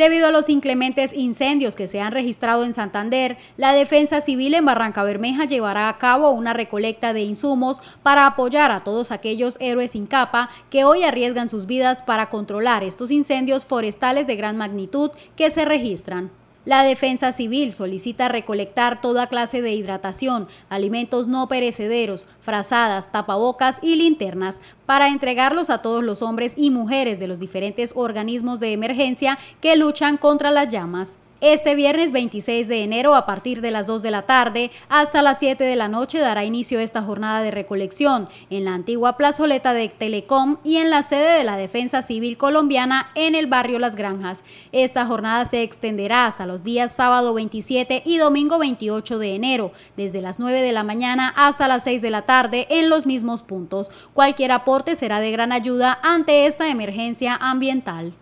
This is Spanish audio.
Debido a los inclementes incendios que se han registrado en Santander, la Defensa Civil en Barranca Bermeja llevará a cabo una recolecta de insumos para apoyar a todos aquellos héroes sin capa que hoy arriesgan sus vidas para controlar estos incendios forestales de gran magnitud que se registran. La defensa civil solicita recolectar toda clase de hidratación, alimentos no perecederos, frazadas, tapabocas y linternas para entregarlos a todos los hombres y mujeres de los diferentes organismos de emergencia que luchan contra las llamas. Este viernes 26 de enero a partir de las 2 de la tarde hasta las 7 de la noche dará inicio esta jornada de recolección en la antigua plazoleta de Telecom y en la sede de la Defensa Civil Colombiana en el barrio Las Granjas. Esta jornada se extenderá hasta los días sábado 27 y domingo 28 de enero, desde las 9 de la mañana hasta las 6 de la tarde en los mismos puntos. Cualquier aporte será de gran ayuda ante esta emergencia ambiental.